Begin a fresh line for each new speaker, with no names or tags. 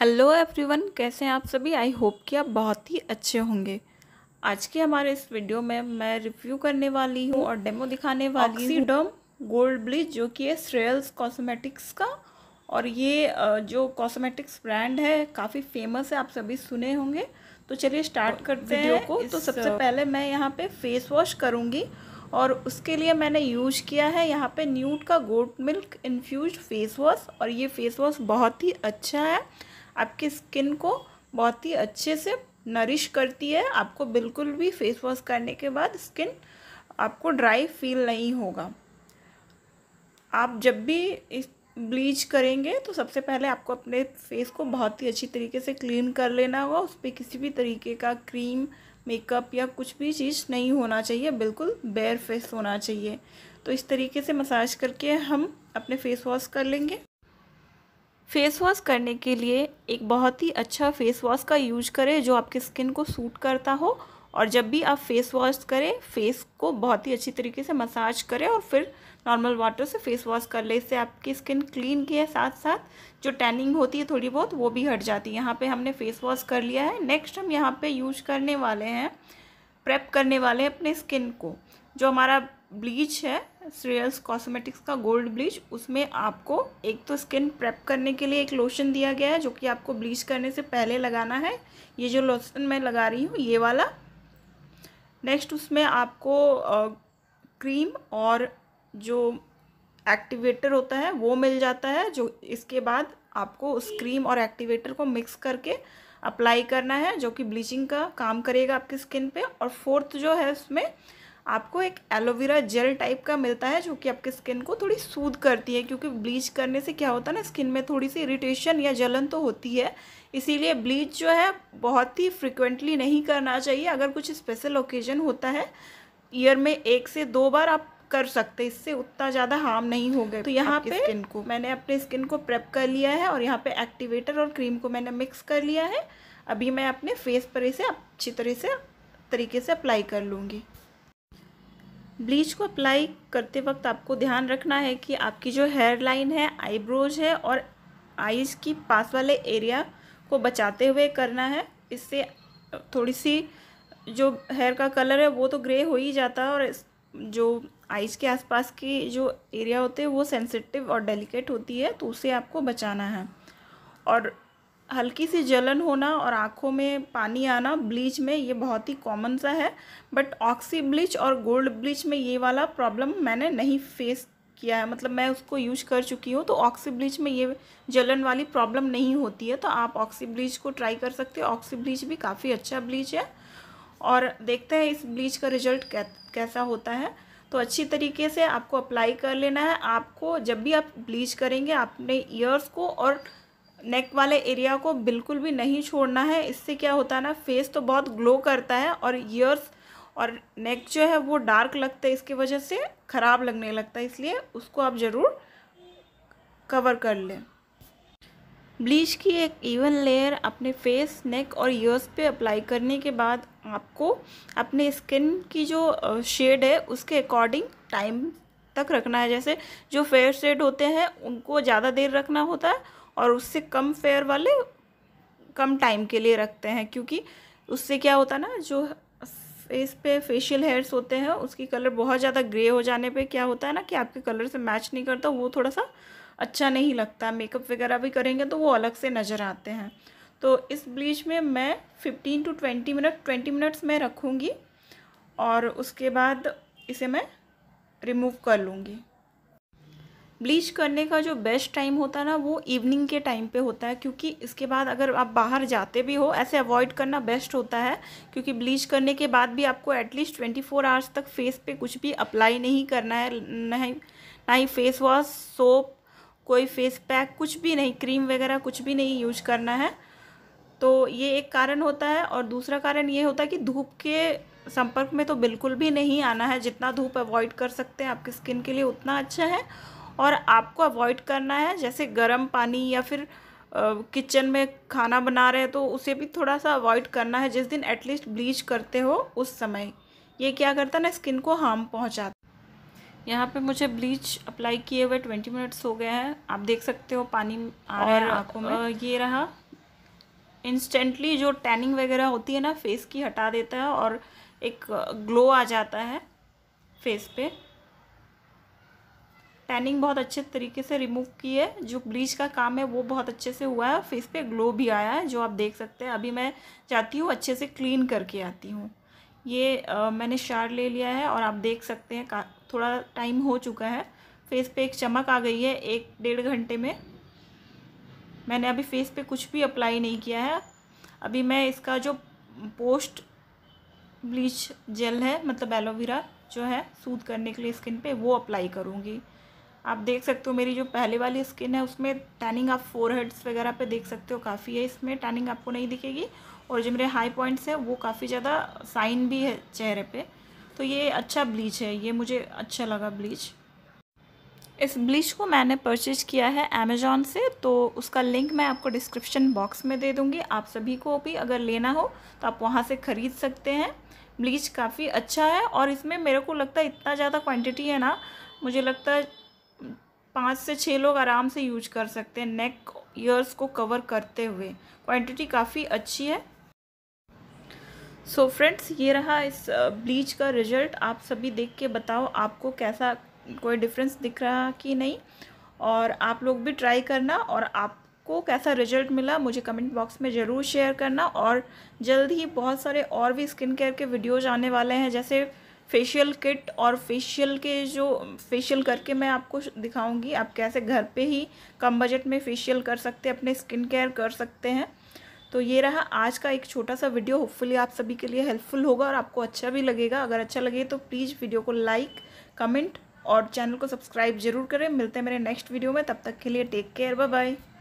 hello everyone कैसे हैं आप सभी आई होप कि आप बहुत ही अच्छे होंगे आज के हमारे इस वीडियो में मैं रिव्यू करने वाली हूँ और डेमो दिखाने वाली हूँ ऑक्सीडम गोल्ड ब्लीच जो कि है श्रेयल्स कॉस्मेटिक्स का और ये जो कॉस्मेटिक्स ब्रांड है काफ़ी फेमस है आप सभी सुने होंगे तो चलिए स्टार्ट करते हैं को तो सबसे पहले मैं यहाँ पर फेस वॉश करूँगी और उसके लिए मैंने यूज किया है यहाँ पे न्यूट का goat milk infuse face wash और ये फेस वॉश बहुत ही अच्छा है आपकी स्किन को बहुत ही अच्छे से नरिश करती है आपको बिल्कुल भी फेस वॉश करने के बाद स्किन आपको ड्राई फील नहीं होगा आप जब भी इस ब्लीच करेंगे तो सबसे पहले आपको अपने फेस को बहुत ही अच्छी तरीके से क्लीन कर लेना होगा उस पर किसी भी तरीके का क्रीम मेकअप या कुछ भी चीज़ नहीं होना चाहिए बिल्कुल बेयर फेस होना चाहिए तो इस तरीके से मसाज करके हम अपने फेस वॉश कर लेंगे फेस वॉश करने के लिए एक बहुत ही अच्छा फेस वॉश का यूज करें जो आपकी स्किन को सूट करता हो और जब भी आप फेस वॉश करें फेस को बहुत ही अच्छी तरीके से मसाज करें और फिर नॉर्मल वाटर से फेस वॉश कर ले इससे आपकी स्किन क्लीन के साथ साथ जो टैनिंग होती है थोड़ी बहुत वो भी हट जाती है यहाँ पे हमने फेस वॉश कर लिया है नेक्स्ट हम यहाँ पे यूज करने वाले हैं प्रेप करने वाले हैं अपने स्किन को जो हमारा ब्लीच है श्रेयस कॉस्मेटिक्स का गोल्ड ब्लीच उसमें आपको एक तो स्किन प्रेप करने के लिए एक लोशन दिया गया है जो कि आपको ब्लीच करने से पहले लगाना है ये जो लोशन मैं लगा रही हूँ ये वाला नेक्स्ट उसमें आपको क्रीम और जो एक्टिवेटर होता है वो मिल जाता है जो इसके बाद आपको उस क्रीम और एक्टिवेटर को मिक्स करके अप्लाई करना है जो कि ब्लीचिंग का काम करेगा आपकी स्किन पे और फोर्थ जो है उसमें आपको एक एलोवेरा जेल टाइप का मिलता है जो कि आपकी स्किन को थोड़ी सूद करती है क्योंकि ब्लीच करने से क्या होता है ना स्किन में थोड़ी सी इरिटेशन या जलन तो होती है इसीलिए ब्लीच जो है बहुत ही फ्रिक्वेंटली नहीं करना चाहिए अगर कुछ स्पेशल ओकेजन होता है ईयर में एक से दो बार आप कर सकते इससे उतना ज़्यादा हार्म नहीं होगा तो यहाँ पे स्किन को मैंने अपने स्किन को प्रेप कर लिया है और यहाँ पे एक्टिवेटर और क्रीम को मैंने मिक्स कर लिया है अभी मैं अपने फेस पर इसे अच्छी तरह से तरीके से अप्लाई कर लूँगी ब्लीच को अप्लाई करते वक्त आपको ध्यान रखना है कि आपकी जो हेयर लाइन है आईब्रोज है और आईज़ की पास वाले एरिया को बचाते हुए करना है इससे थोड़ी सी जो हेयर का कलर है वो तो ग्रे हो ही जाता है और जो आइज़ के आसपास की जो एरिया होते हैं वो सेंसिटिव और डेलिकेट होती है तो उसे आपको बचाना है और हल्की सी जलन होना और आँखों में पानी आना ब्लीच में ये बहुत ही कॉमन सा है बट ऑक्सी ब्लीच और गोल्ड ब्लीच में ये वाला प्रॉब्लम मैंने नहीं फेस किया है मतलब मैं उसको यूज कर चुकी हूँ तो ऑक्सी ब्लीच में ये जलन वाली प्रॉब्लम नहीं होती है तो आप ऑक्सी ब्लीच को ट्राई कर सकते हो ऑक्सी ब्लीच भी काफ़ी अच्छा ब्लीच है और देखते हैं इस ब्लीच का रिजल्ट कै, कैसा होता है तो अच्छी तरीके से आपको अप्लाई कर लेना है आपको जब भी आप ब्लीच करेंगे अपने ईयर्स को और नेक वाले एरिया को बिल्कुल भी नहीं छोड़ना है इससे क्या होता है ना फेस तो बहुत ग्लो करता है और ईयर्स और नेक जो है वो डार्क लगता है इसकी वजह से ख़राब लगने लगता है इसलिए उसको आप ज़रूर कवर कर लें ब्लीच की एक इवन लेयर अपने फेस नेक और ईयर्स पे अप्लाई करने के बाद आपको अपने स्किन की जो शेड है उसके अकॉर्डिंग टाइम तक रखना है जैसे जो फेयर शेड होते हैं उनको ज़्यादा देर रखना होता है और उससे कम फेयर वाले कम टाइम के लिए रखते हैं क्योंकि उससे क्या होता है ना जो फेस पे फेशियल हेयर्स होते हैं उसकी कलर बहुत ज़्यादा ग्रे हो जाने पे क्या होता है ना कि आपके कलर से मैच नहीं करता वो थोड़ा सा अच्छा नहीं लगता मेकअप वगैरह भी करेंगे तो वो अलग से नज़र आते हैं तो इस ब्लीच में मैं fifteen to twenty minute twenty minutes में रखूँगी और उसके बाद इसे मैं रिमूव कर लूँगी ब्लीच करने का जो बेस्ट टाइम होता है ना वो इवनिंग के टाइम पे होता है क्योंकि इसके बाद अगर आप बाहर जाते भी हो ऐसे अवॉइड करना बेस्ट होता है क्योंकि ब्लीच करने के बाद भी आपको एटलीस्ट ट्वेंटी फोर आवर्स तक फेस पे कुछ भी अप्लाई नहीं करना है नहीं ना ही फेस वॉश सोप कोई फेस पैक कुछ भी नहीं क्रीम वगैरह कुछ भी नहीं यूज करना है तो ये एक कारण होता है और दूसरा कारण ये होता है कि धूप के संपर्क में तो बिल्कुल भी नहीं आना है जितना धूप अवॉइड कर सकते हैं आपकी स्किन के लिए उतना अच्छा है और आपको अवॉइड करना है जैसे गर्म पानी या फिर किचन में खाना बना रहे हैं तो उसे भी थोड़ा सा अवॉइड करना है जिस दिन एटलीस्ट ब्लीच करते हो उस समय ये क्या करता है ना स्किन को हार्म पहुँचाता यहाँ पे मुझे ब्लीच अप्लाई किए हुए ट्वेंटी मिनट्स हो गया है आप देख सकते हो पानी आ रहा है आँखों में ये रहा इंस्टेंटली जो टैनिंग वगैरह होती है ना फेस की हटा देता है और एक ग्लो आ जाता है फेस पे टैनिंग बहुत अच्छे तरीके से रिमूव की है जो ब्लीच का काम है वो बहुत अच्छे से हुआ है फेस पे ग्लो भी आया है जो आप देख सकते हैं अभी मैं जाती हूँ अच्छे से क्लीन करके आती हूँ ये आ, मैंने शार ले लिया है और आप देख सकते हैं थोड़ा टाइम हो चुका है फेस पे एक चमक आ गई है एक डेढ़ घंटे में मैंने अभी फेस पे कुछ भी अप्लाई नहीं किया है अभी मैं इसका जो पोस्ट ब्लीच जेल है मतलब एलोवेरा जो है सूद करने के लिए स्किन पे वो अप्लाई करूँगी आप देख सकते हो मेरी जो पहले वाली स्किन है उसमें टैनिंग आप फोर हेड्स वगैरह पे देख सकते हो काफ़ी है इसमें टैनिंग आपको नहीं दिखेगी और जो मेरे हाई पॉइंट्स हैं वो काफ़ी ज़्यादा साइन भी है चेहरे पे तो ये अच्छा ब्लीच है ये मुझे अच्छा लगा ब्लीच इस ब्लीच को मैंने परचेज किया है अमेज़ॉन से तो उसका लिंक मैं आपको डिस्क्रिप्शन बॉक्स में दे दूँगी आप सभी को भी अगर लेना हो तो आप वहाँ से ख़रीद सकते हैं ब्लीच काफ़ी अच्छा है और इसमें मेरे को लगता है इतना ज़्यादा क्वांटिटी है ना मुझे लगता है पाँच से छः लोग आराम से यूज कर सकते हैं नेक ईयर्स को कवर करते हुए क्वांटिटी काफ़ी अच्छी है सो so फ्रेंड्स ये रहा इस ब्लीच का रिजल्ट आप सभी देख के बताओ आपको कैसा कोई डिफरेंस दिख रहा कि नहीं और आप लोग भी ट्राई करना और आप आपको कैसा रिजल्ट मिला मुझे कमेंट बॉक्स में ज़रूर शेयर करना और जल्द ही बहुत सारे और भी स्किन केयर के वीडियोज़ आने वाले हैं जैसे फेशियल किट और फेशियल के जो फेशियल करके मैं आपको दिखाऊंगी आप कैसे घर पे ही कम बजट में फेशियल कर सकते हैं अपने स्किन केयर कर सकते हैं तो ये रहा आज का एक छोटा सा वीडियो होपफुली आप सभी के लिए हेल्पफुल होगा और आपको अच्छा भी लगेगा अगर अच्छा लगे तो प्लीज़ वीडियो को लाइक कमेंट और चैनल को सब्सक्राइब जरूर करें मिलते हैं मेरे नेक्स्ट वीडियो में तब तक के लिए टेक केयर बाय बाय